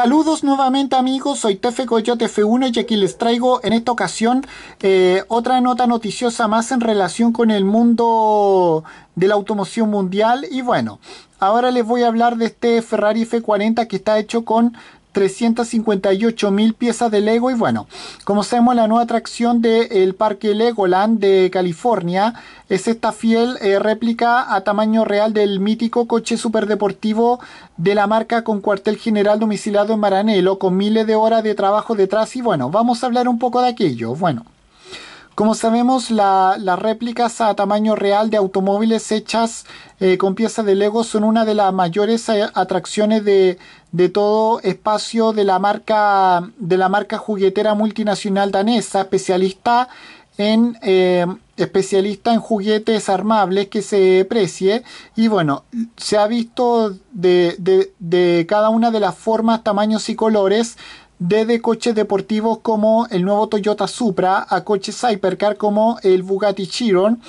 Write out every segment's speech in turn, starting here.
Saludos nuevamente amigos, soy Tefe Coyote F1 y aquí les traigo en esta ocasión eh, otra nota noticiosa más en relación con el mundo de la automoción mundial y bueno, ahora les voy a hablar de este Ferrari F40 que está hecho con 358 mil piezas de Lego y bueno, como sabemos la nueva atracción del parque Legoland de California es esta fiel eh, réplica a tamaño real del mítico coche superdeportivo de la marca con cuartel general domiciliado en Maranelo con miles de horas de trabajo detrás y bueno, vamos a hablar un poco de aquello, bueno. Como sabemos, las réplicas a tamaño real de automóviles hechas eh, con piezas de Lego son una de las mayores eh, atracciones de, todo espacio de la marca de la marca juguetera multinacional danesa, especialista en eh, especialista en juguetes armables que se precie y bueno se ha visto de, de cada una de las formas tamaños y colores desde coches deportivos como el nuevo Toyota Supra a coches hypercar como el Bugatti Chiron,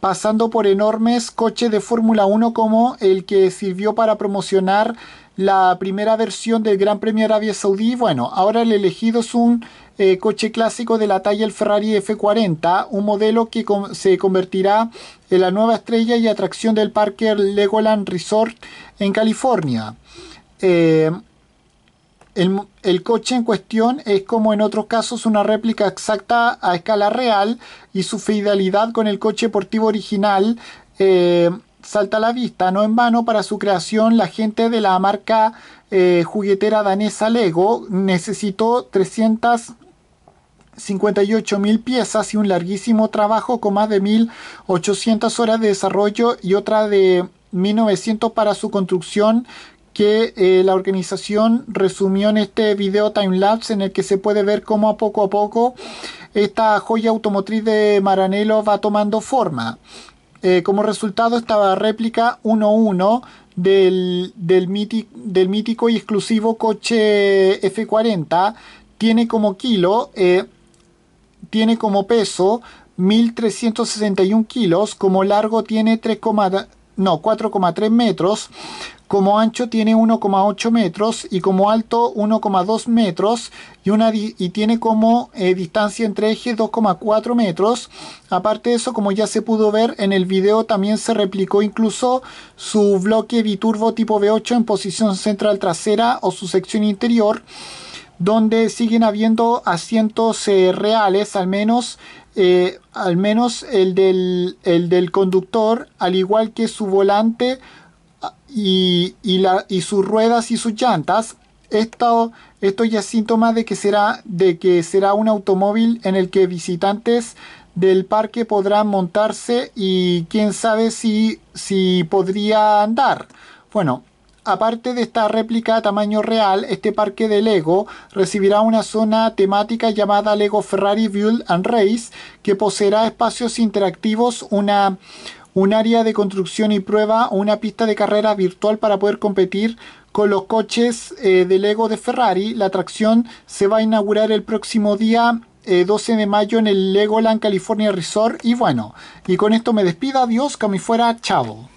pasando por enormes coches de Fórmula 1 como el que sirvió para promocionar la primera versión del Gran Premio Arabia Saudí. Bueno, ahora el elegido es un eh, coche clásico de la talla el Ferrari F40, un modelo que se convertirá en la nueva estrella y atracción del Parker Legoland Resort en California. Eh, el, coche en cuestión es como en otros casos una réplica exacta a escala real y su fidelidad con el coche deportivo original eh, salta a la vista. No en vano para su creación la gente de la marca eh, juguetera danesa Lego necesitó 358 mil piezas y un larguísimo trabajo con más de 1.800 horas de desarrollo y otra de 1.900 para su construcción que eh, la organización resumió en este video timelapse en el que se puede ver cómo a poco a poco esta joya automotriz de Maranello va tomando forma. Eh, como resultado esta réplica 1-1 del, del, mítico, del, mítico y exclusivo coche F40 tiene como kilo, eh, tiene como peso 1.361 kilos, como largo tiene 3, 4,3 metros, como ancho tiene 1,8 metros y como alto 1,2 metros y, una y tiene como eh, distancia entre ejes 2,4 metros. Aparte de eso, como ya se pudo ver en el video, también se replicó incluso su bloque biturbo tipo V8 en posición central trasera o su sección interior donde siguen habiendo asientos eh, reales, al menos, eh, al menos el del, el del conductor, al igual que su volante y, y, sus ruedas y sus llantas, esto, esto ya es síntoma de que, será, de que será un automóvil en el que visitantes del parque podrán montarse y quién sabe si, si podría andar. Bueno, aparte de esta réplica a tamaño real, este parque de Lego recibirá una zona temática llamada Lego Ferrari Build and Race que poseerá espacios interactivos, una, un área de construcción y prueba una pista de carrera virtual para poder competir con los coches eh, de Lego de Ferrari. La atracción se va a inaugurar el próximo día 12 eh, de mayo en el Legoland California Resort. Y bueno, y con esto me despido. Adiós, que me fuera. chavo